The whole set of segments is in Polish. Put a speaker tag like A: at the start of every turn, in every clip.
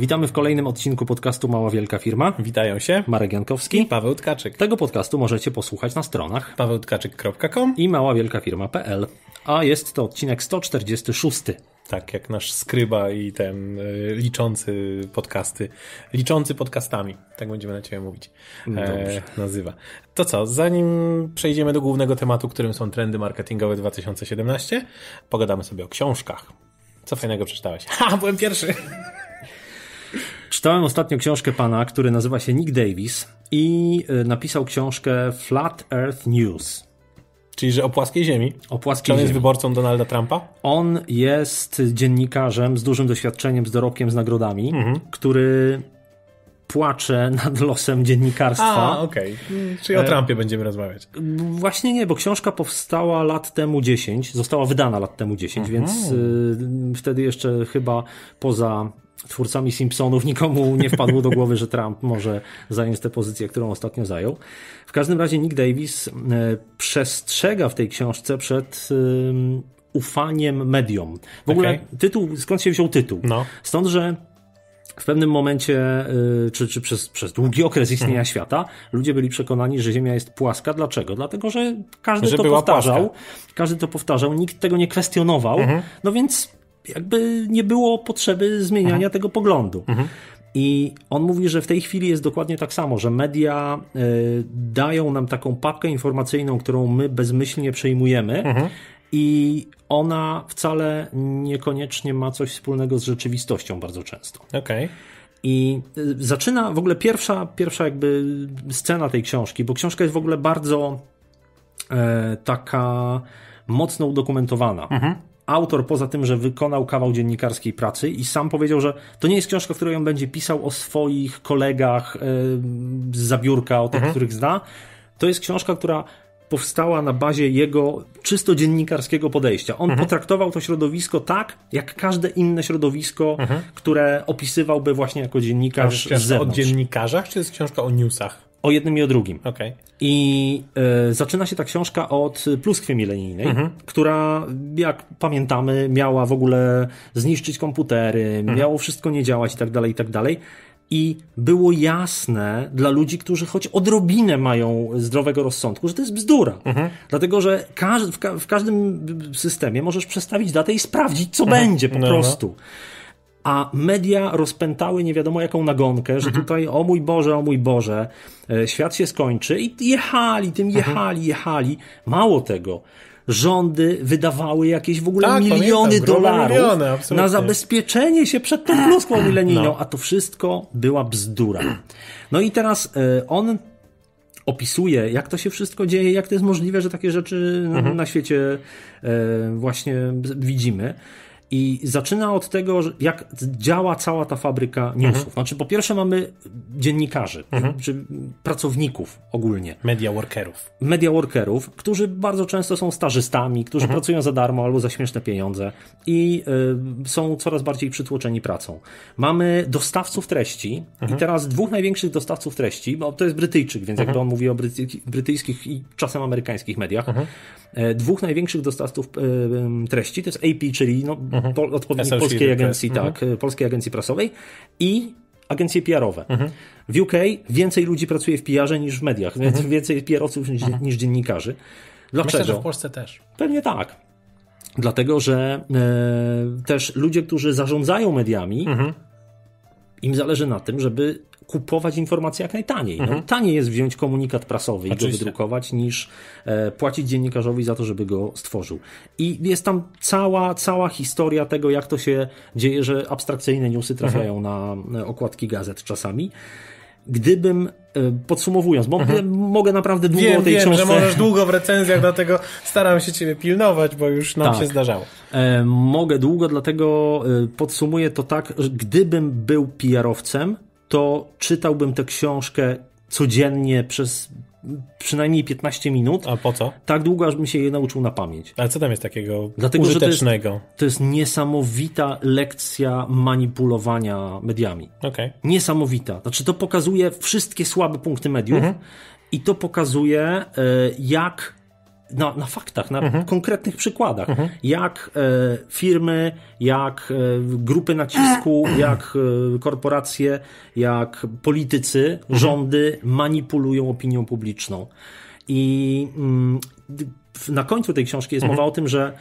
A: Witamy w kolejnym odcinku podcastu Mała Wielka Firma. Witają się Marek Jankowski i Paweł Tkaczyk. Tego podcastu możecie posłuchać na stronach pawełtkaczyk.com i maławielkafirma.pl. A jest to odcinek 146. Tak, jak nasz skryba
B: i ten y, liczący podcasty, liczący podcastami, tak będziemy na Ciebie mówić, e, Dobrze e, nazywa. To co, zanim przejdziemy do głównego tematu, którym są trendy marketingowe 2017, pogadamy sobie o książkach. Co fajnego przeczytałeś? Ha, byłem pierwszy!
A: Czytałem ostatnio książkę pana, który nazywa się Nick Davis i e, napisał książkę Flat Earth News. Czyli, że o płaskiej ziemi. O płaskiej Czy on ziemi. jest wyborcą Donalda Trumpa? On jest dziennikarzem z dużym doświadczeniem, z dorobkiem, z nagrodami, mhm. który płacze nad losem dziennikarstwa. A, okej.
B: Okay. Czyli o e, Trumpie
A: e... będziemy rozmawiać. Właśnie nie, bo książka powstała lat temu 10, została wydana lat temu 10, mhm. więc y, wtedy jeszcze chyba poza twórcami Simpsonów nikomu nie wpadło do głowy, że Trump może zająć tę pozycję, którą ostatnio zajął. W każdym razie Nick Davis e, przestrzega w tej książce przed e, ufaniem mediom. W ogóle tytuł, skąd się wziął tytuł? No. Stąd, że w pewnym momencie, e, czy, czy przez, przez długi okres istnienia świata, ludzie byli przekonani, że Ziemia jest płaska. Dlaczego? Dlatego, że każdy że to powtarzał. Płaska. Każdy to powtarzał, nikt tego nie kwestionował. Mhm. No więc jakby nie było potrzeby zmieniania mhm. tego poglądu. Mhm. I on mówi, że w tej chwili jest dokładnie tak samo, że media y, dają nam taką papkę informacyjną, którą my bezmyślnie przejmujemy. Mhm. I ona wcale niekoniecznie ma coś wspólnego z rzeczywistością bardzo często. Okej. Okay. I e, zaczyna w ogóle pierwsza, pierwsza jakby scena tej książki, bo książka jest w ogóle bardzo e, taka mocno udokumentowana. Mhm autor poza tym, że wykonał kawał dziennikarskiej pracy i sam powiedział, że to nie jest książka, którą on będzie pisał o swoich kolegach e, z zabiórka, o tych, mhm. których zna. To jest książka, która powstała na bazie jego czysto dziennikarskiego podejścia. On mhm. potraktował to środowisko tak, jak każde inne środowisko, mhm. które opisywałby właśnie jako dziennikarz. To jest książka o dziennikarzach, czy jest książka o newsach? O jednym i o drugim. Okay. I y, zaczyna się ta książka od pluskwy milenijnej, mm -hmm. która, jak pamiętamy, miała w ogóle zniszczyć komputery, mm -hmm. miało wszystko nie działać i tak dalej, i tak dalej. I było jasne dla ludzi, którzy choć odrobinę mają zdrowego rozsądku, że to jest bzdura. Mhm. Dlatego, że każ w, ka w, każdym systemie możesz przestawić datę i sprawdzić, co mhm. będzie po no, no. prostu. No a media rozpętały nie wiadomo jaką nagonkę, że mhm. tutaj o mój Boże, o mój Boże, e, świat się skończy i jechali, tym mhm. jechali, jechali. Mało tego, rządy wydawały jakieś w ogóle tak, miliony pamiętam, dolarów miliony, na zabezpieczenie się przed tą bluzką no. milenijną, a to wszystko była bzdura. No i teraz e, on opisuje, jak to się wszystko dzieje, jak to jest możliwe, że takie rzeczy mhm. na, na, świecie e, właśnie widzimy. I zaczyna od tego, jak działa cała ta fabryka newsów. Mhm. Znaczy, po pierwsze mamy dziennikarzy, mhm. czy pracowników ogólnie. Media workerów. Media workerów, którzy bardzo często są stażystami, którzy mhm. pracują za darmo albo za śmieszne pieniądze i y, są coraz bardziej przytłoczeni pracą. Mamy dostawców treści i mhm. teraz dwóch największych dostawców treści, bo to jest Brytyjczyk, więc jakby mhm. on mówi o bryty brytyjskich i czasem amerykańskich mediach, mhm. e, dwóch największych dostawców e, y, treści to jest AP, czyli no, po, mhm. odpowiednik polskiej agencji, mhm. tak, y, polskiej agencji prasowej i agencje PR-owe. Mhm. W UK więcej ludzi pracuje w PR-ze niż w mediach, więc mhm. więcej PR-owców niż, mhm. niż dziennikarzy. Dlaczego? Myślę, że w Polsce też. Pewnie tak. Dlatego, że e, też ludzie, którzy zarządzają mediami, im zależy na tym, żeby kupować informacje jak najtaniej. No. Mhm. No, taniej jest wziąć komunikat prasowy Oczywiście. i go wydrukować, niż e, płacić dziennikarzowi za to, żeby go stworzył. I jest tam cała, cała historia tego, jak to się dzieje, że abstrakcyjne newsy mhm. trafiają mhm. na e, okładki gazet czasami gdybym e, podsumowując, bo mhm. mogę naprawdę długo wiem, o tej wiem, książce... Wiem, że możesz
B: długo w recenzjach, dlatego staram
A: się ciebie pilnować, bo już nam tak. się zdarzało. E, mogę długo, dlatego podsumuję to tak, że gdybym był PR-owcem, to czytałbym tę książkę codziennie przez przynajmniej 15 minut. A po co? Tak długo, aż bym się je nauczył na pamięć.
B: Ale co tam jest takiego Dlatego, użytecznego? To jest,
A: to jest, niesamowita lekcja manipulowania mediami. Okay. Niesamowita. Znaczy to pokazuje wszystkie słabe punkty mediów mhm. i to pokazuje e, jak na, na faktach, na mhm. konkretnych przykładach, mhm. jak e, firmy, jak e, grupy nacisku, jak e, korporacje, jak politycy, mhm. rządy manipulują opinią publiczną. I mm, na końcu tej książki jest mhm. mowa o tym, że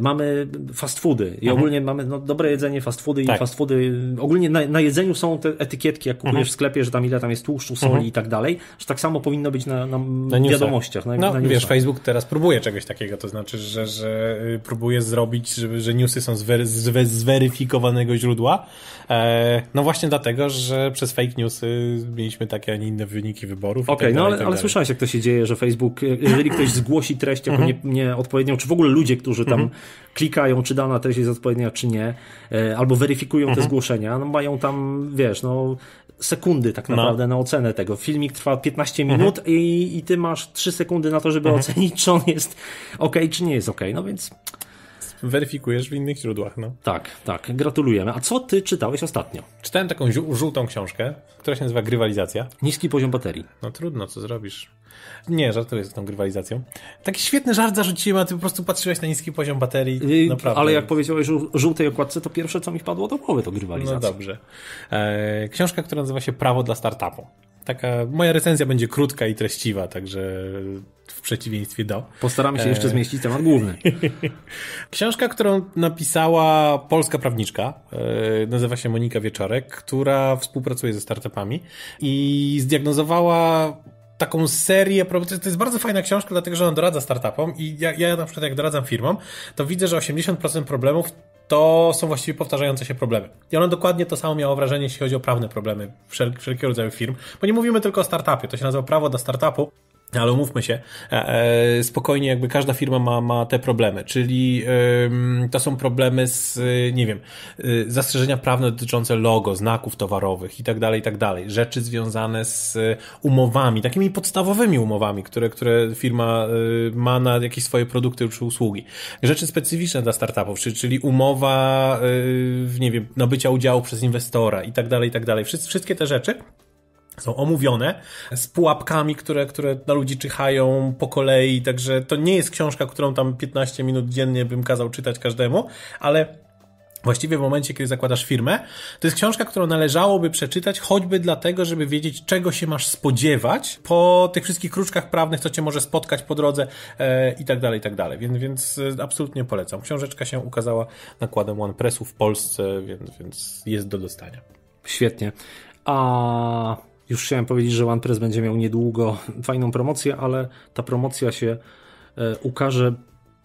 A: mamy fast foody i mhm. ogólnie mamy no, dobre jedzenie, fast foody tak. i fast foody. Ogólnie na, na, jedzeniu są te etykietki, jak kupujesz mhm. w sklepie, że tam ile tam jest tłuszczu, soli mhm. i tak dalej, że tak samo powinno być na, na, na wiadomościach. Na, no, na wiesz, Facebook teraz próbuje czegoś takiego,
B: to znaczy, że, że y, próbuje zrobić, że, że newsy są z zwer, zweryfikowanego źródła. E, no właśnie dlatego, że przez fake newsy mieliśmy takie, a nie inne wyniki wyborów. Okej, okay, tak no ale, tak ale słyszałeś,
A: jak to się dzieje, że Facebook, e, jeżeli ktoś zgłosi treść jako mhm. nie, nieodpowiednią, czy w ogóle ludzie, którzy tam mhm klikają, czy dana treść jest odpowiednia, czy nie, e, albo weryfikują mhm. te zgłoszenia, no mają tam, wiesz, no sekundy tak no. naprawdę no. na ocenę tego. Filmik trwa 15 mhm. minut mhm. i, i ty masz 3 sekundy na to, żeby mhm. ocenić, czy on jest ok, czy nie jest ok. No więc weryfikujesz w innych źródłach. No. Tak, tak. Gratulujemy. A co ty czytałeś ostatnio? Czytałem taką żółtą książkę, która się nazywa Grywalizacja. Niski poziom
B: baterii. No trudno, co zrobisz. Nie, żartuję z tą grywalizacją. Taki świetny żart zarzuciłem, a ty po prostu patrzyłeś na niski poziom baterii. No naprawdę. Ale jak
A: powiedziałeś o żółtej okładce, to pierwsze, co mi wpadło do głowy, to grywalizacja. No dobrze. E, książka, która nazywa się Prawo dla startupu. Taka
B: moja recenzja będzie krótka i treściwa, także w przeciwieństwie do. Postaramy się jeszcze e, zmieścić temat główny. Książka, którą napisała polska prawniczka, e, nazywa się Monika Wieczorek, która współpracuje ze startupami i zdiagnozowała taką serię, to jest bardzo fajna książka, dlatego że ona doradza startupom i ja, ja na przykład jak doradzam firmom, to widzę, że 80% problemów to są właściwie powtarzające się problemy. I ona dokładnie to samo miała wrażenie, jeśli chodzi o prawne problemy wszel wszelkiego rodzaju firm, bo nie mówimy tylko o startupie, to się nazywa prawo do startupu, ale umówmy się, e, e, spokojnie jakby każda firma ma, ma te problemy, czyli to są problemy z, e, nie wiem, zastrzeżenia prawne dotyczące logo, znaków towarowych i tak dalej, i tak dalej. Rzeczy związane z umowami, takimi podstawowymi umowami, które, które firma ma na jakieś swoje produkty czy usługi. Rzeczy specyficzne dla startupów, czyli umowa, nie wiem, nabycia udziału przez inwestora i tak dalej, i tak dalej. Wszystkie te rzeczy są omówione z pułapkami, które, które na ludzi czyhają po kolei, także to nie jest książka, którą tam 15 minut dziennie bym kazał czytać każdemu, ale Właściwie w momencie, kiedy zakładasz firmę, to jest książka, którą należałoby przeczytać choćby dlatego, żeby wiedzieć, czego się masz spodziewać po tych wszystkich kruczkach prawnych, co cię może spotkać po drodze e, i tak dalej, i tak dalej. Więc, więc e, absolutnie polecam. Książeczka się ukazała nakładem OnePressu w Polsce, więc, więc jest do dostania.
A: Świetnie. A już chciałem powiedzieć, że OnePress będzie miał niedługo fajną promocję, ale ta promocja się e, ukaże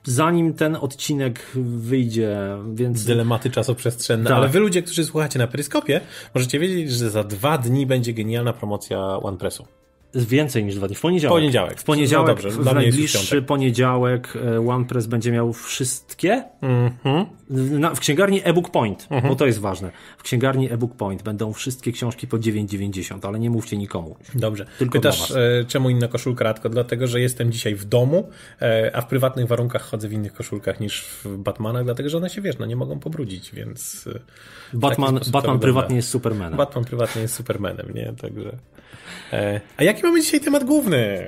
A: zanim ten odcinek wyjdzie, więc...
B: Dylematy czasoprzestrzenne, tak. ale wy ludzie, którzy słuchacie na Peryskopie, możecie wiedzieć, że za dwa dni będzie genialna promocja OnePressu.
A: Więcej niż dwa dni. W poniedziałek. Poniedziałek. W poniedziałek. No dobrze, w najbliższy poniedziałek e, OnePress będzie miał wszystkie. Mm -hmm. Na, w księgarni ebook Point, mm -hmm. bo mhm. to jest ważne. W księgarni ebook Point będą wszystkie książki po 9,90, ale nie mówcie nikomu. Dobrze.
B: Tylko Pytasz, e, czemu inna koszulka? Radko? Dlatego, że jestem dzisiaj w domu, e, a w prywatnych warunkach chodzę w innych koszulkach niż w Batmanach, dlatego, że one się, wiesz, no nie mogą pobrudzić, więc... Batman, Batman prywatnie jest Supermanem. Batman prywatnie jest Supermanem, nie? Także... E,
A: a jaki mamy dzisiaj temat główny?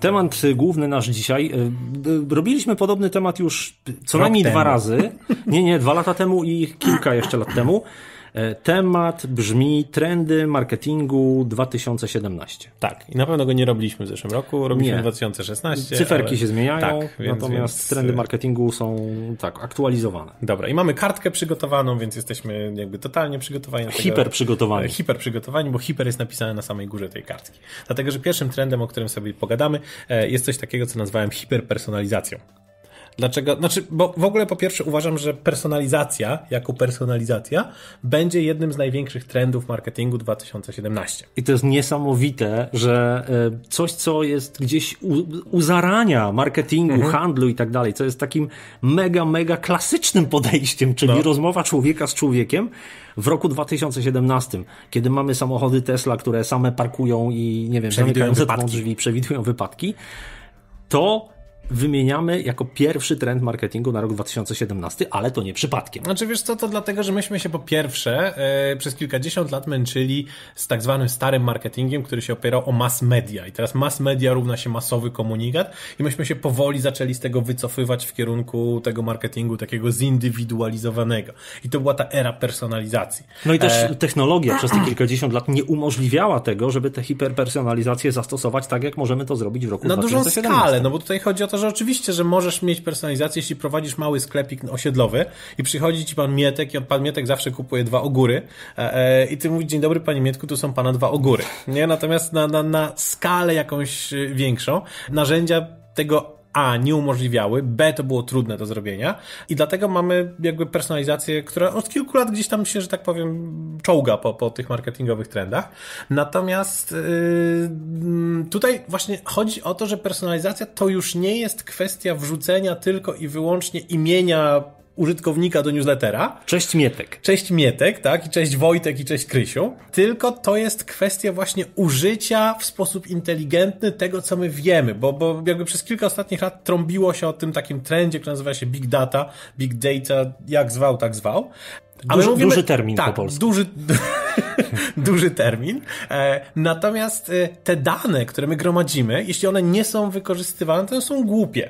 A: Temat główny nasz dzisiaj. E, robiliśmy podobny temat już co Rok najmniej temu. dwa razy. Nie, nie, dwa lata temu i kilka jeszcze lat temu. E, temat brzmi trendy marketingu 2017. Tak, i na pewno go nie robiliśmy w zeszłym roku, robiliśmy nie. 2016. Cyferki ale... się zmieniają, tak, więc, natomiast więc... trendy y, marketingu są tak aktualizowane. Dobra, i mamy
B: kartkę przygotowaną, więc jesteśmy jakby totalnie przygotowani. tego, hiper przygotowani. E, hiper przygotowani, bo hiper jest napisane na samej górze tej kartki. Dlatego, że pierwszym trendem, o którym sobie pogadamy, e, jest coś takiego, co nazwałem hiperpersonalizacją. Dlaczego? Znaczy, bo w ogóle po pierwsze uważam, że personalizacja jako personalizacja będzie jednym z największych trendów marketingu 2017.
A: I to jest niesamowite, że e, coś, co jest gdzieś u, u zarania marketingu, mhm. handlu i tak dalej, co jest takim mega, mega klasycznym podejściem, czyli no. rozmowa człowieka z człowiekiem, w roku 2017, kiedy mamy samochody Tesla, które same parkują i nie wiem, zamykają wypadki. drzwi, przewidują wypadki, to wymieniamy jako pierwszy trend marketingu na rok 2017, ale to nie przypadkiem.
B: Znaczy wiesz co, to dlatego, że myśmy się po pierwsze e, przez kilkadziesiąt lat męczyli z tak zwanym starym marketingiem, który się opierał o mass media i teraz mass media równa się masowy komunikat i myśmy się powoli zaczęli z tego wycofywać w kierunku tego marketingu takiego zindywidualizowanego
A: i to była ta era personalizacji. No i też e... technologia przez te kilkadziesiąt lat nie umożliwiała tego, żeby tę hiperpersonalizację zastosować tak, jak możemy to zrobić w roku na 2017. Na dużą skalę, no bo
B: tutaj chodzi o to, że że oczywiście, że możesz mieć personalizację, jeśli prowadzisz mały sklepik osiedlowy i przychodzi ci pan Mietek i pan Mietek zawsze kupuje dwa ogóry e, e, i ty mówisz, dzień dobry panie Mietku, tu są pana dwa ogóry. Nie? Natomiast na, na, na skalę jakąś e, większą narzędzia tego a nie umożliwiały, B to było trudne do zrobienia i dlatego mamy jakby personalizację, która od kilku lat gdzieś tam się, że tak powiem, czołga po, po tych marketingowych trendach. Natomiast yy, tutaj właśnie chodzi o to, że personalizacja to już nie jest kwestia wrzucenia tylko i wyłącznie imienia użytkownika do newslettera. Cześć Mietek. Cześć Mietek, tak, i cześć Wojtek i cześć Krysiu. Tylko to jest kwestia właśnie użycia w sposób inteligentny tego, co my wiemy, bo, bo jakby przez kilka ostatnich lat trąbiło się o tym takim trendzie, który nazywa się big data, big data, jak zwał, tak zwał. A duży, mówimy, duży termin tak, po polsku. Duży, duży termin. E, natomiast e, te dane, które my gromadzimy, jeśli one nie są wykorzystywane, to są głupie.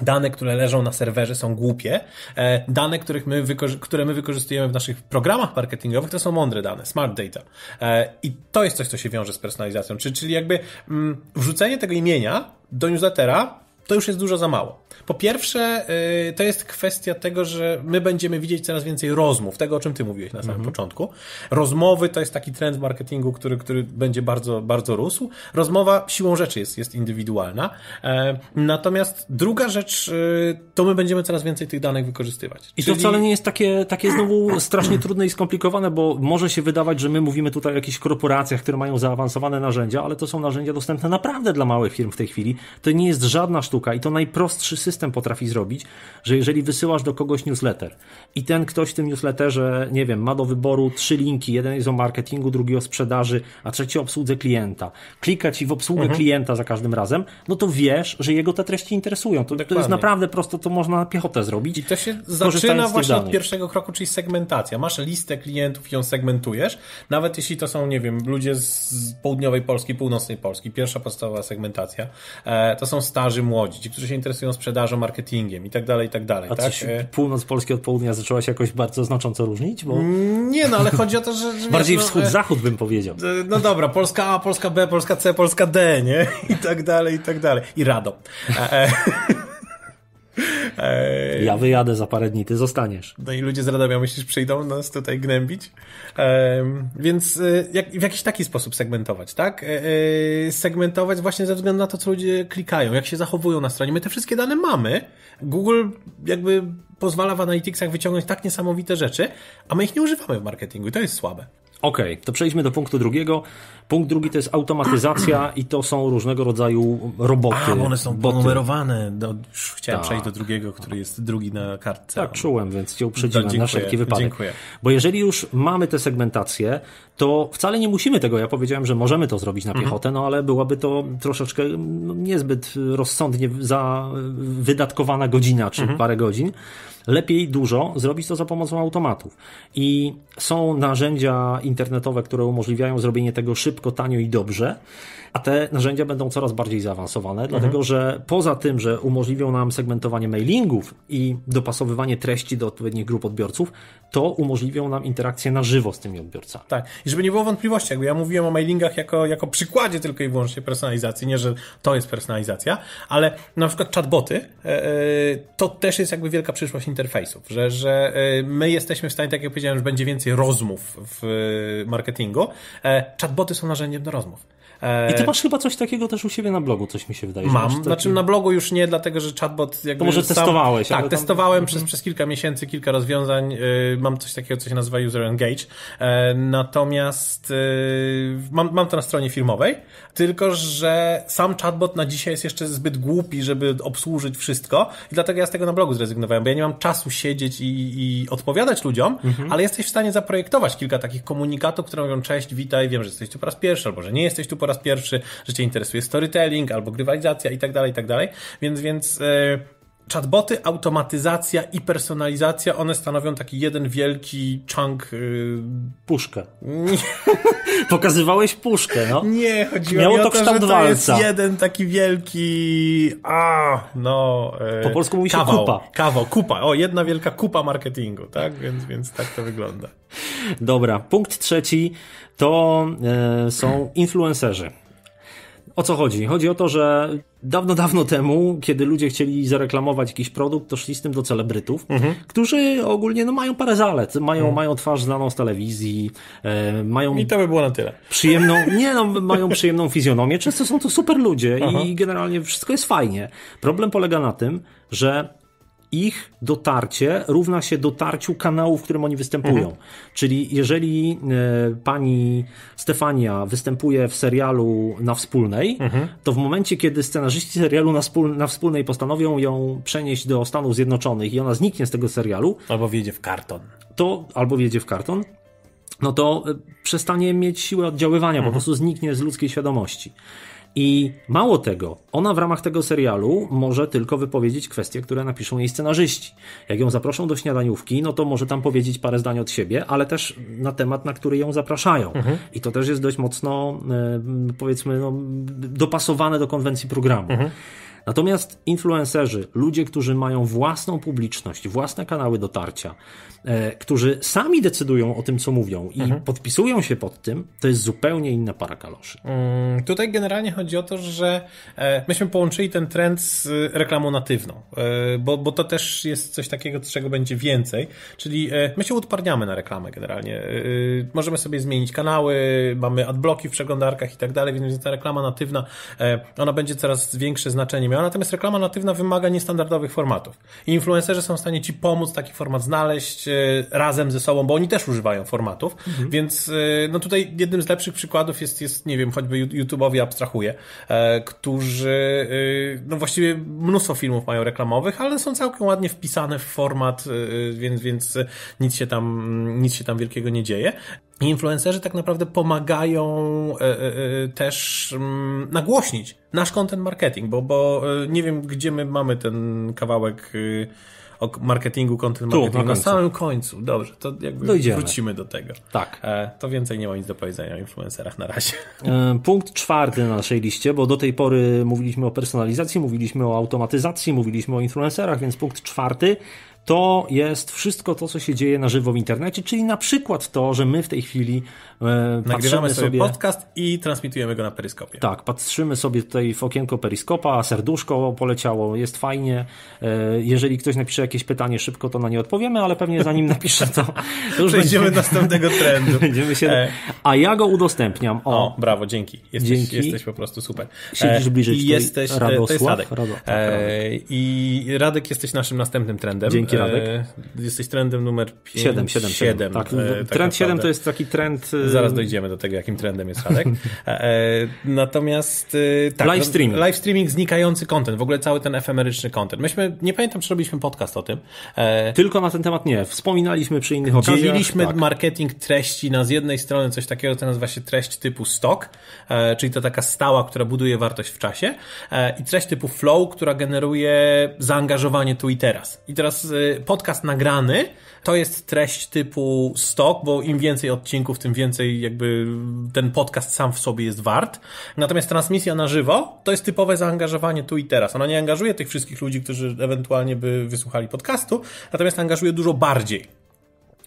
B: Dane, które leżą na serwerze są głupie. E, dane, których my które my wykorzystujemy w naszych programach marketingowych, to są mądre dane, smart data. E, I to jest coś, co się wiąże z personalizacją. Czyli jakby mm, wrzucenie tego imienia do newslettera to już jest dużo za mało. Po pierwsze, y, to jest kwestia tego, że my będziemy widzieć coraz więcej rozmów, tego o czym ty mówiłeś na samym mhm. początku. Rozmowy to jest taki trend marketingu, który, który będzie bardzo, bardzo rósł. Rozmowa siłą rzeczy jest, jest indywidualna. E,
A: natomiast druga rzecz, y, to my będziemy coraz więcej tych danych wykorzystywać. I Czyli... to wcale nie jest takie, takie znowu strasznie trudne i skomplikowane, bo może się wydawać, że my mówimy tutaj o jakichś korporacjach, które mają zaawansowane narzędzia, ale to są narzędzia dostępne naprawdę dla małych firm w tej chwili. To nie jest żadna sztuka i to najprostszy system potrafi zrobić, że jeżeli wysyłasz do kogoś newsletter i ten ktoś w tym newsletterze, nie wiem, ma do wyboru trzy linki, jeden jest o marketingu, drugi o sprzedaży, a trzeci o obsłudze klienta, klika ci w obsługę mhm. klienta za każdym razem, no to wiesz, że jego te treści interesują. To, to jest naprawdę prosto, to można na piechotę zrobić. I to się zaczyna właśnie od
B: pierwszego kroku, czyli segmentacja. Masz listę klientów i ją segmentujesz, nawet jeśli to są, nie wiem, ludzie z południowej Polski, północnej Polski, pierwsza podstawowa segmentacja, e, to są starzy, młodzi, młodzi, ci, którzy się interesują sprzedażą, marketingiem i tak dalej, i tak dalej.
A: A tak? E, północ Polski od południa zaczęła się jakoś bardzo znacząco różnić? Bo... Nie, no ale chodzi o to, że... Wiesz, Bardziej no, wschód-zachód e, bym powiedział.
B: E, no dobra, Polska A, Polska B, Polska C, Polska D, nie? I tak dalej, i tak dalej. I rado.
A: Eee... Ja wyjadę za parę dni, ty zostaniesz.
B: No i ludzie z Radomia, myślisz, przyjdą nas tutaj gnębić? Eee, więc e, jak, w jakiś taki sposób segmentować, tak? Eee, segmentować właśnie ze względu na to, co ludzie klikają, jak się zachowują na stronie. My te wszystkie dane mamy. Google jakby pozwala w Analyticsach wyciągnąć tak
A: niesamowite rzeczy, a my ich nie używamy w marketingu i to jest słabe. Okej, okay, to przejdźmy do punktu drugiego. Punkt drugi to jest automatyzacja i to są różnego rodzaju roboty. A, one są boty. ponumerowane. Do, no, już chciałem Ta. przejść do drugiego, który jest drugi na kartce. Tak, czułem, więc cię uprzedziłem no, na wszelki wypadek. Dziękuję. Bo jeżeli już mamy tę segmentację, to wcale nie musimy tego. Ja powiedziałem, że możemy to zrobić na mhm. piechotę, mhm. no ale byłaby to troszeczkę no, niezbyt rozsądnie za wydatkowana godzina czy mhm. parę godzin lepiej dużo zrobić to za pomocą automatów. I są narzędzia internetowe, które umożliwiają zrobienie tego szybko, tanio i dobrze a te narzędzia będą coraz bardziej zaawansowane, mhm. dlatego że poza tym, że umożliwią nam segmentowanie mailingów i dopasowywanie treści do odpowiednich grup odbiorców, to umożliwią nam interakcję na żywo z tymi odbiorcami. Tak, i żeby nie było wątpliwości, jakby ja mówiłem
B: o mailingach jako, jako przykładzie tylko i wyłącznie personalizacji, nie, że to jest personalizacja, ale na przykład chatboty, e, e, to też jest jakby wielka przyszłość interfejsów, że, że e, my jesteśmy w stanie, tak jak powiedziałem, że będzie więcej rozmów w marketingu, chatboty są narzędziem do rozmów.
A: E, I ty masz chyba coś takiego też u siebie na blogu, coś mi się wydaje. Mam, masz znaczy, taki... znaczy
B: na blogu już nie, dlatego że chatbot jakby... To może sam... testowałeś. Tak, tam... testowałem mhm. przez, przez kilka miesięcy kilka rozwiązań, y, mam coś takiego, co się nazywa User Engage, e, natomiast y, mam, mam to na stronie firmowej, tylko że sam chatbot na dzisiaj jest jeszcze zbyt głupi, żeby obsłużyć wszystko i dlatego ja z tego na blogu zrezygnowałem, bo ja nie mam czasu siedzieć i, i odpowiadać ludziom, mhm. ale jesteś w stanie zaprojektować kilka takich komunikatów, które mówią cześć, witaj, wiem, że jesteś tu po raz pierwszy, albo że nie jesteś tu po raz raz pierwszy, że cię interesuje storytelling albo grywalizacja i tak dalej, i tak dalej. Więc, więc e, Chatboty, automatyzacja i personalizacja, one stanowią taki jeden wielki chunk. Yy... Puszkę. Pokazywałeś puszkę, no? Nie, chodziło Miało mi o to, kształt to, to jest jeden taki wielki. A, no. Yy... Po polsku mówi się kawał, kupa. Kawał, kupa. O, jedna wielka kupa marketingu, tak? Więc, więc tak to wygląda.
A: Dobra, punkt trzeci to yy, są influencerzy. O co chodzi? Chodzi o to, że dawno, dawno temu, kiedy ludzie chcieli zareklamować jakiś produkt, to szli z tym do celebrytów, mhm. którzy ogólnie no, mają parę zalet. Mają, mhm. mają twarz znaną z telewizji, e, mają. I to by było na tyle. Przyjemną, nie, no, mają przyjemną fizjonomię. Często są to super ludzie Aha. i generalnie wszystko jest fajnie. Problem polega na tym, że ich dotarcie równa się dotarciu kanału, w którym oni występują. Mhm. Czyli jeżeli y, pani Stefania występuje w serialu na wspólnej, mhm. to w momencie, kiedy scenarzyści serialu na, wspól na wspólnej postanowią ją przenieść do Stanów Zjednoczonych i ona zniknie z tego serialu. Albo wjedzie w karton. To albo wjedzie w karton, no to e, przestanie mieć siłę oddziaływania, mhm. po prostu zniknie z ludzkiej świadomości. I mało tego, ona w ramach tego serialu może tylko wypowiedzieć kwestie, które napiszą jej scenarzyści. Jak ją zaproszą do śniadaniówki, no to może tam powiedzieć parę zdań od siebie, ale też na temat, na który ją zapraszają. Mhm. I to też jest dość mocno, e, powiedzmy, no, dopasowane do konwencji programu. Mhm. Natomiast influencerzy, ludzie, którzy mają własną publiczność, własne kanały dotarcia, e, którzy sami decydują o tym, co mówią i mhm. podpisują się pod tym, to jest zupełnie inna para kaloszy.
B: Mm, tutaj generalnie chodzi o to, że e, myśmy połączyli ten trend z e, reklamą natywną, e, bo, bo to też jest coś takiego, czego będzie więcej, czyli e, my się odparniamy na reklamę generalnie. E, możemy sobie zmienić kanały, mamy adbloki w przeglądarkach i tak dalej, więc ta reklama natywna, ona będzie coraz większe znaczenie miała, natomiast reklama natywna wymaga niestandardowych formatów. I influencerzy są w stanie ci pomóc taki format znaleźć e, razem ze sobą, bo oni też używają formatów, mhm. więc e, no tutaj jednym z lepszych przykładów jest, jest nie wiem, choćby YouTube'owi abstrahuję, e, którzy no właściwie mnóstwo filmów mają reklamowych, ale są całkiem ładnie wpisane w format, więc, więc nic się tam, nic się tam wielkiego nie dzieje influencerzy tak naprawdę pomagają e, e, e, też mm, nagłośnić nasz content marketing, bo, bo nie wiem, gdzie my mamy ten kawałek y, o marketingu, content marketingu tu, na, na samym końcu. Dobrze, to jakby Dojdziemy. wrócimy do tego. Tak. to więcej nie ma nic do powiedzenia o influencerach na razie.
A: punkt czwarty na naszej liście, bo do tej pory mówiliśmy o personalizacji, mówiliśmy o automatyzacji, mówiliśmy o influencerach, więc punkt czwarty to jest wszystko to, co się dzieje na żywo w internecie, czyli na przykład to, że my w tej chwili e, nagrywamy sobie, podcast i transmitujemy go na peryskopie. Tak, patrzymy sobie tutaj w okienko peryskopa, serduszko poleciało, jest fajnie. E, jeżeli ktoś napisze jakieś pytanie szybko, to na nie odpowiemy, ale pewnie zanim napisze to, to już będziemy następnego trendu. będziemy się... E... A ja go udostępniam. O,
B: o brawo, dzięki. Jesteś, dzięki. jesteś po prostu super. Siedzisz e, bliżej e, jesteś, Radosław. To jest Radek. Rado, tak, e, Radek. I Radek jesteś naszym następnym trendem. Dzięki. Radek? E, jesteś trendem numer 5, 7. 7, 7. 7 tak, e, tak trend 7 to jest taki trend... E, y- zaraz dojdziemy do tego, jakim trendem jest Radek. E, e, natomiast... Y, tak, live no, streaming. Live streaming, znikający content, w ogóle cały ten efemeryczny content. Myśmy, nie pamiętam, czy robiliśmy podcast o tym. E, Tylko na ten temat nie. Wspominaliśmy
A: przy innych okazjach. Dzieliliśmy tak.
B: marketing treści na z jednej strony coś takiego, co nazywa się treść typu stock, czyli to taka stała, która buduje wartość w czasie i treść typu flow, która generuje zaangażowanie tu i teraz. I teraz Yy, podcast nagrany to jest treść typu stok, bo im więcej odcinków, tym więcej jakby ten podcast sam w sobie jest wart. Natomiast transmisja na żywo to jest typowe zaangażowanie tu i teraz. Ona nie angażuje tych wszystkich ludzi, którzy ewentualnie by wysłuchali podcastu, natomiast angażuje dużo bardziej.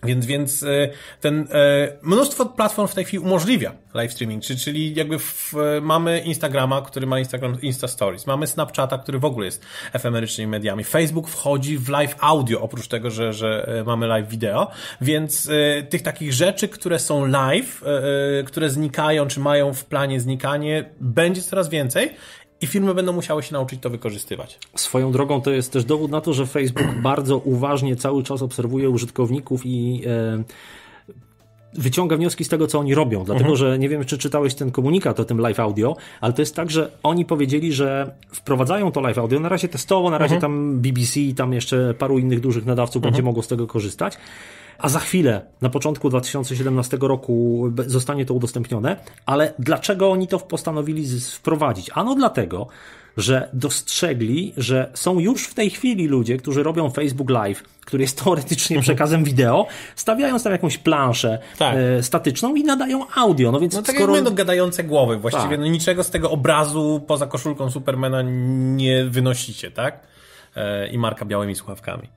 B: Więc, więc e, ten e, mnóstwo platform w tej chwili umożliwia live streaming, czyli jakby w, e, mamy Instagrama, który ma Instagram Insta Stories, mamy Snapchata, który w ogóle jest efemerycznymi mediami, Facebook wchodzi w live audio, oprócz tego, że, że mamy live video, więc tych takich rzeczy, które są live, które znikają, czy mają w planie znikanie, będzie coraz więcej i firmy będą musiały się nauczyć to wykorzystywać.
A: Swoją drogą to jest też dowód na to, że Facebook bardzo uważnie cały czas obserwuje użytkowników i. E, wyciąga wnioski z tego, co oni robią. Dlatego, mhm. że nie wiem, czy czytałeś ten komunikat o tym live audio, ale to jest tak, że oni powiedzieli, że wprowadzają to live audio. Na razie testowo, na razie mhm. tam BBC i tam jeszcze paru innych dużych nadawców mhm. będzie mogło z tego korzystać. A za chwilę, na początku 2017 roku, zostanie to udostępnione. Ale dlaczego oni to postanowili wprowadzić? Ano dlatego, że dostrzegli, że są już w tej chwili ludzie, którzy robią Facebook Live, który jest teoretycznie przekazem wideo, stawiając tam jakąś planszę tak. e, statyczną i nadają audio. No więc no tak skoro... jak my,
B: gadające głowy właściwie. Tak. No, niczego z tego obrazu poza koszulką Supermana nie wynosicie, tak? E, I marka białymi słuchawkami.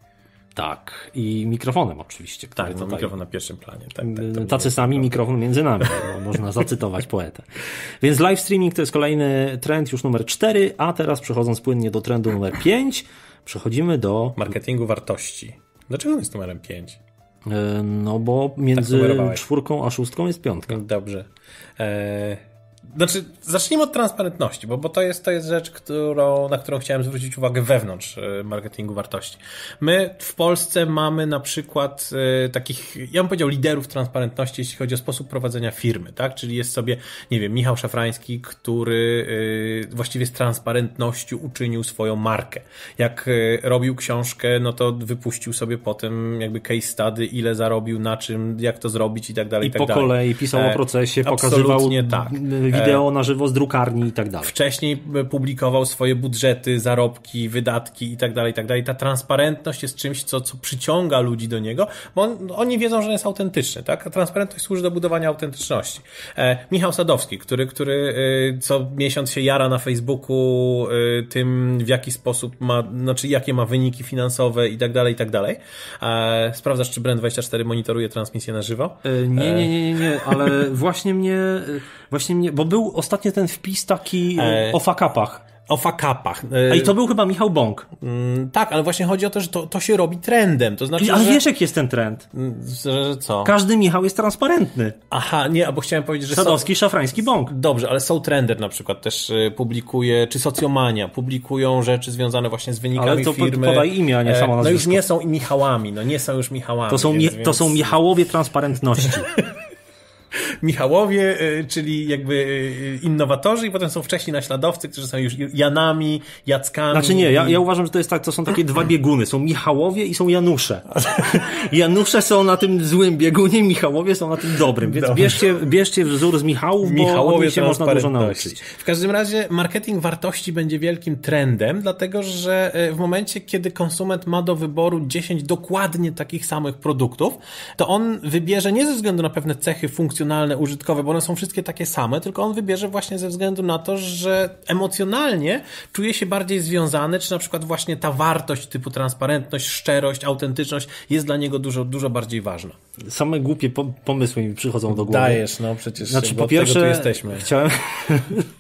B: Tak, i mikrofonem oczywiście. Tak, to mikrofon na pierwszym planie.
A: Tak, tak, tak, tacy sami mikrofon między nami, bo można zacytować poetę. Więc live streaming to jest kolejny trend, już numer cztery, a teraz przechodząc płynnie do trendu numer pięć, przechodzimy do... Marketingu wartości. Dlaczego on jest numerem pięć? E, no bo między tak czwórką a szóstką jest piątka. Dobrze. Eee,
B: znaczy, zacznijmy od transparentności, bo, bo to, jest, to jest rzecz, którą, na którą chciałem zwrócić uwagę wewnątrz e, marketingu wartości. My w Polsce mamy na przykład e, takich, ja bym powiedział, liderów transparentności, jeśli chodzi o sposób prowadzenia firmy, tak? Czyli jest sobie, nie wiem, Michał Szafrański, który e, właściwie z transparentności uczynił swoją markę. Jak robił książkę, no to wypuścił sobie potem jakby case study, ile zarobił, na czym, jak to zrobić i tak dalej. I, i tak po dalej. kolei pisał o procesie, Absolutnie pokazywał tak E, wideo na
A: żywo z drukarni i tak dalej.
B: Wcześniej e, publikował swoje budżety, zarobki, wydatki i tak dalej, i tak dalej. Ta transparentność jest czymś, co, co przyciąga ludzi do niego, bo on, oni wiedzą, że jest autentyczny, tak? A transparentność służy do budowania autentyczności. E, Michał Sadowski, który, który e, co miesiąc się jara na Facebooku tym, w jaki sposób ma, znaczy jakie ma wyniki finansowe i tak dalej, i tak dalej. E, sprawdzasz, czy Brand24 monitoruje transmisję na żywo? E, nie, nie, nie, nie,
A: nie, ale właśnie mnie, właśnie mnie,
B: bo był ostatnio ten wpis taki e... e o fakapach. O fakapach. E, a i to był chyba Michał Bąk. Mm, tak, ale właśnie chodzi o to, że to, to się robi trendem. To znaczy, ale że... wiesz,
A: jaki jest ten trend? Mm, że, że, co? Każdy Michał jest transparentny. Aha, nie, bo chciałem powiedzieć, że. Sadowski,
B: są... szafrański Bąk. Dobrze, ale są trender na przykład też y, publikuje, czy socjomania, publikują rzeczy związane właśnie z wynikami ale to firmy. podaj imię, a nie e, samo nazwisko. No już nie są Michałami, no nie są już Michałami. To są, więc, mi... to są Michałowie
A: transparentności.
B: Michałowie, y, czyli jakby y, y, innowatorzy i potem są wcześniej naśladowcy, którzy są już Janami, Jackami. Znaczy nie, ja, ja
A: uważam, że to jest tak, to są takie dwa bieguny. Są Michałowie i są Janusze. Janusze są na tym złym biegunie, Michałowie są na tym dobrym. Więc bierzcie, bierzcie wzór z Michałów, bo Michałowie się można dużo nauczyć.
B: W każdym razie marketing wartości będzie wielkim trendem, dlatego że w momencie, kiedy konsument ma do wyboru 10 dokładnie takich samych produktów, to on wybierze nie ze względu na pewne cechy funkcjonalności, funkcjonalne, użytkowe, bo one są wszystkie takie same, tylko on wybierze właśnie ze względu na to, że emocjonalnie czuje się bardziej związany, czy na przykład właśnie ta wartość typu transparentność, szczerość, autentyczność jest dla niego dużo, dużo bardziej
A: ważna. Same głupie pomysły mi przychodzą do głowy. Dajesz, no przecież. Znaczy, po pierwsze, jesteśmy. Chciałem,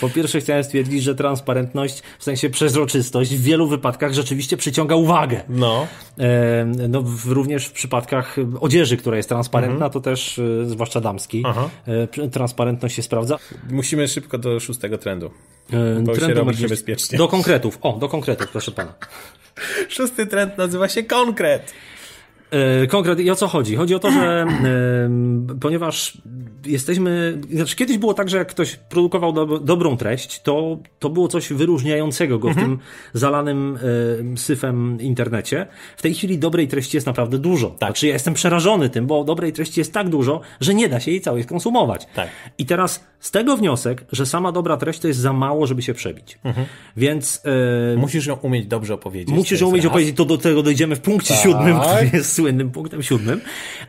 A: Po pierwsze chciałem stwierdzić, że transparentność, w sensie przezroczystość w wielu wypadkach rzeczywiście przyciąga uwagę. No. E, no w, również w przypadkach odzieży, która jest transparentna, mhm. to też, e, zwłaszcza damski, e, transparentność się sprawdza. Musimy szybko do szóstego trendu. E, bo trendu się robi niebezpiecznie. Do konkretów. O, do konkretów, proszę pana. Szósty trend nazywa się konkret. E, Konkretnie, o co chodzi? Chodzi o to, że e, ponieważ jesteśmy. Znaczy, kiedyś było tak, że jak ktoś produkował do, dobrą treść, to, to było coś wyróżniającego go w mhm. tym zalanym e, syfem internecie. W tej chwili dobrej treści jest naprawdę dużo. Tak. Znaczy, ja jestem przerażony tym, bo dobrej treści jest tak dużo, że nie da się jej całej skonsumować. Tak. I teraz z tego wniosek, że sama dobra treść to jest za mało, żeby się przebić. Mhm. Więc. musisz ją umieć dobrze opowiedzieć. Musisz ją umieć raz. opowiedzieć, to do tego dojdziemy w punkcie tak. siódmym, który tak. jest słynnym punktem siódmym,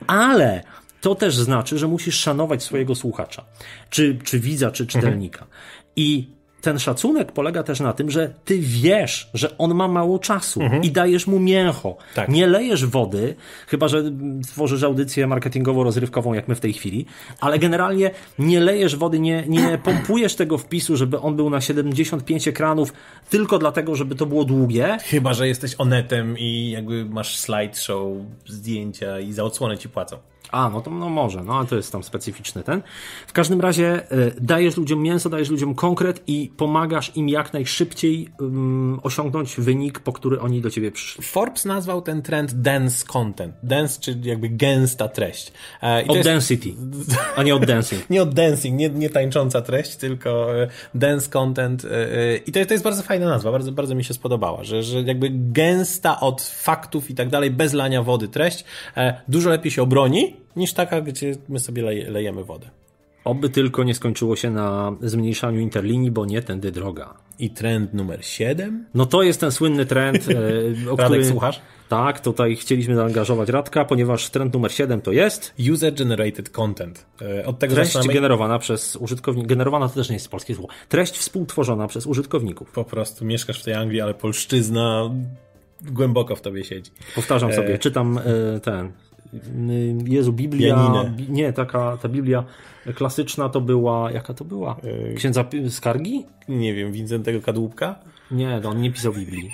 A: ale to też znaczy, że musisz szanować swojego słuchacza, czy, czy widza, czy czytelnika. I ten szacunek polega też na tym, że ty wiesz, że on ma mało czasu mhm. i dajesz mu mięcho. Tak. Nie lejesz wody, chyba że tworzysz audycję marketingowo-rozrywkową, jak my w tej chwili, ale generalnie nie lejesz wody, nie, nie pompujesz tego wpisu, żeby on był na 75 ekranów tylko dlatego, żeby to było długie.
B: Chyba, że jesteś onetem i jakby masz slideshow, zdjęcia
A: i za odsłonę ci płacą. A, no to no może, no ale to jest tam specyficzny ten. W każdym razie y, dajesz ludziom mięso, dajesz ludziom konkret i pomagasz im jak najszybciej osiągnąć wynik, po który oni do ciebie przyszli. Forbes nazwał ten trend dense content. Dense,
B: czyli jakby gęsta treść. E, od jest... density, a nie od dancing. nie od dancing, nie, nie tańcząca treść, tylko dense content. E, e, I to, to jest bardzo fajna nazwa, bardzo, bardzo mi się spodobała, że, że jakby gęsta od faktów i tak dalej, bez lania wody treść, e, dużo lepiej się obroni, niż taka, gdzie my sobie leje, lejemy wodę. Oby tylko nie
A: skończyło się na zmniejszaniu interlinii, bo nie tędy droga. I trend numer 7? No to jest ten słynny trend, e, o Radek, słuchasz? Tak, tutaj chcieliśmy zaangażować Radka, ponieważ trend numer 7 to jest... User-generated content. E, od tego Treść zaczynamy... generowana przez użytkowników. Generowana to też nie jest polskie słowo. Treść współtworzona przez użytkowników. Po prostu mieszkasz w tej Anglii, ale polszczyzna głęboko w tobie siedzi. Powtarzam e, sobie, e... czytam ten Y, Jezu, Biblia. Nie, taka ta Biblia klasyczna to była. Jaka to była? Y,
B: Księdza Skargi? Nie wiem, Wincentego Kadłubka? Nie, no on nie
A: pisał Biblii.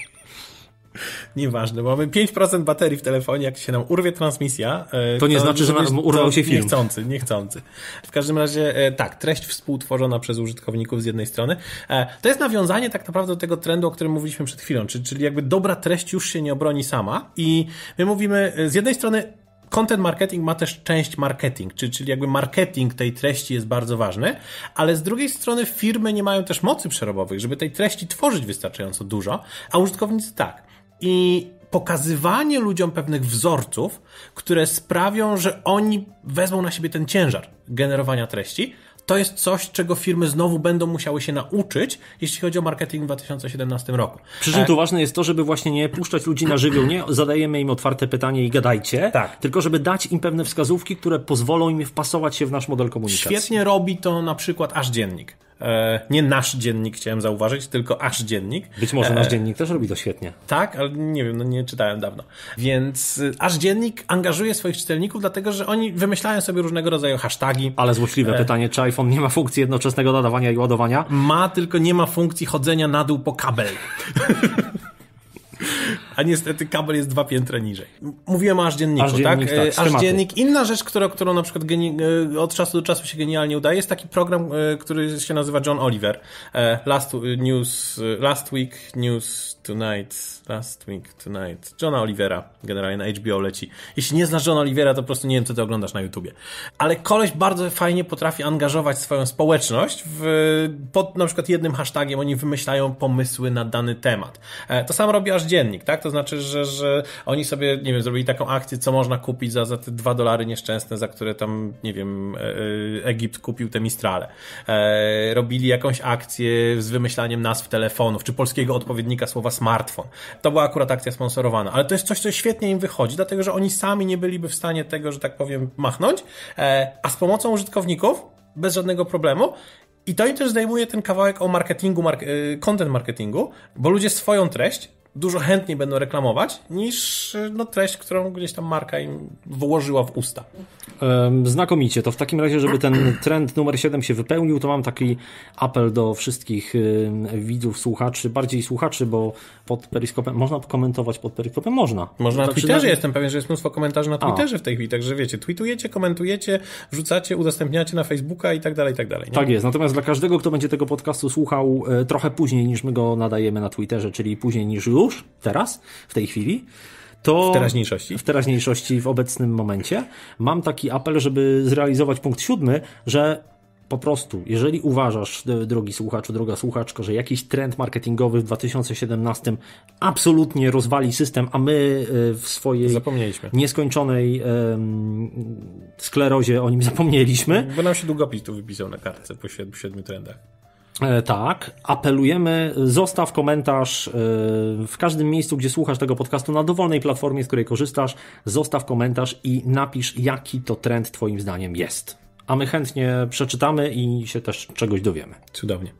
B: Nieważne, mamy 5% baterii w telefonie, jak się nam urwie transmisja. Y, to nie znaczy, że nam urwał się film. Niechcący, niechcący. W każdym razie, tak, treść współtworzona przez użytkowników z jednej strony. E, to jest nawiązanie tak naprawdę do tego trendu, o którym mówiliśmy przed chwilą, czyli jakby dobra treść już się nie obroni sama i my mówimy, z jednej strony content marketing ma też część marketing, czyli, jakby marketing tej treści jest bardzo ważny, ale z drugiej strony firmy nie mają też mocy przerobowych, żeby tej treści tworzyć wystarczająco dużo, a użytkownicy tak. I pokazywanie ludziom pewnych wzorców, które sprawią, że oni wezmą na siebie ten ciężar generowania treści, to jest coś, czego firmy znowu będą musiały się nauczyć, jeśli chodzi o marketing w 2017 roku. Przy czym e, tu
A: ważne jest to, żeby właśnie nie puszczać ludzi na żywioł, nie zadajemy im otwarte pytanie i gadajcie, tak. tylko żeby dać im pewne wskazówki, które pozwolą im wpasować się w nasz model komunikacji. Świetnie
B: robi to na przykład aż dziennik. E, nie nasz dziennik chciałem zauważyć, tylko aż dziennik. Być może e, nasz dziennik
A: też robi to świetnie.
B: Tak, ale nie wiem, no nie czytałem dawno. Więc y, aż dziennik angażuje swoich czytelników, dlatego że oni wymyślają sobie różnego rodzaju hasztagi.
A: Ale złośliwe e, pytanie, czy iPhone nie ma funkcji jednoczesnego nadawania i ładowania?
B: Ma, tylko nie ma funkcji chodzenia na dół po kabel. a niestety kabel jest dwa piętra niżej.
A: Mówiłem o aż dzienniku, aż tak? Dziennik, tak e, aż dziennik.
B: Inna rzecz, która, którą na przykład e, od czasu do czasu się genialnie udaje, jest taki program, e, który się nazywa John Oliver. Last News, Last Week News Tonight, Last Week Tonight. Johna Olivera, generalnie na HBO leci. Jeśli nie znasz Johna Olivera, to po prostu nie wiem, co ty oglądasz na YouTubie. Ale koleś bardzo fajnie potrafi angażować swoją społeczność w, pod na przykład jednym hashtagiem oni wymyślają pomysły na dany temat. To sam robi aż dziennik, tak? To znaczy, że, że oni sobie, nie wiem, zrobili taką akcję, co można kupić za, za te dwa dolary nieszczęsne, za które tam, nie wiem, e, e, Egipt kupił te Mistrale. E, robili jakąś akcję z wymyślaniem nazw telefonów, czy polskiego odpowiednika słowa smartfon. To była akurat akcja sponsorowana, ale to jest coś, co świetnie im wychodzi, dlatego, że oni sami nie byliby w stanie tego, że tak powiem, machnąć, e, a z pomocą użytkowników bez żadnego problemu i to im też zdejmuje ten kawałek o marketingu, e, content marketingu, bo ludzie swoją treść dużo chętniej będą reklamować niż y, no, treść, którą gdzieś tam marka im
A: włożyła w usta. Znakomicie. To w takim razie, żeby ten trend numer 7 się wypełnił, to mam taki apel do wszystkich widzów, słuchaczy, bardziej słuchaczy, bo pod periskopem można komentować pod periskopem? Można. Można na tak Twitterze, jestem
B: pewien, że jest mnóstwo komentarzy na Twitterze A. w tej chwili, także wiecie, tweetujecie, komentujecie, wrzucacie, udostępniacie na Facebooka i tak dalej, i tak dalej. Nie? Tak jest. Natomiast
A: dla każdego, kto będzie tego podcastu słuchał e, trochę później niż my go nadajemy na Twitterze, czyli później niż już już, teraz, w tej chwili, to w teraźniejszości. w teraźniejszości, w obecnym momencie, mam taki apel, żeby zrealizować punkt siódmy, że po prostu, jeżeli uważasz, drogi słuchaczu, droga słuchaczko, że jakiś trend marketingowy w 2017 absolutnie rozwali system, a my y, w swojej nieskończonej sklerozie o nim zapomnieliśmy. Bo nam się długopis tu wypisał na kartce
B: po siedmiu trendach.
A: E, tak, apelujemy, zostaw komentarz e, w każdym miejscu, gdzie słuchasz tego podcastu, na dowolnej platformie, z której korzystasz, zostaw komentarz i napisz, jaki to trend Twoim zdaniem jest. A my chętnie przeczytamy i się też czegoś dowiemy. Cudownie.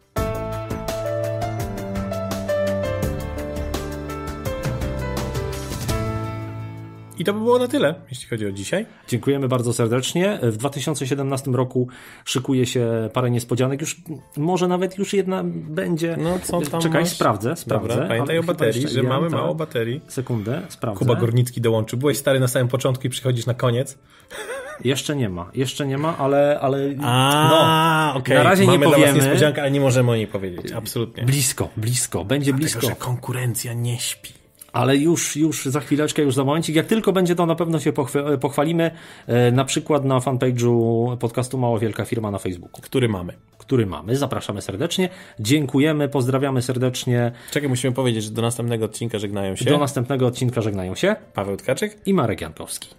A: I to by było na tyle, jeśli chodzi o dzisiaj. Dziękujemy bardzo serdecznie. W 2017 roku szykuje się parę niespodzianek. Już może nawet już jedna będzie. No co tam Czekaj, masz? sprawdzę, sprawdzę. Dobra, pamiętaj o baterii, że mamy ta... mało
B: baterii. Sekundę, sprawdzę. Kuba Gornicki dołączył. Byłeś stary na samym początku i przychodzisz na koniec. Jeszcze nie ma,
A: jeszcze nie ma, ale. ale A, no, okay. Na razie Mamy nie powiemy. Dla was niespodziankę, ale nie możemy o niej powiedzieć. Absolutnie. Blisko, blisko, będzie Dlatego, blisko. że konkurencja nie śpi ale już, już za chwileczkę, już za momencik. Jak tylko będzie to, na pewno się pochwalimy. E, na przykład na fanpage'u podcastu Mała Wielka Firma na Facebooku. Który mamy. Który mamy. Zapraszamy serdecznie. Dziękujemy, pozdrawiamy serdecznie. Czekaj, musimy powiedzieć, że do następnego odcinka żegnają się. Do następnego odcinka żegnają się. Paweł Tkaczyk i Marek Jankowski.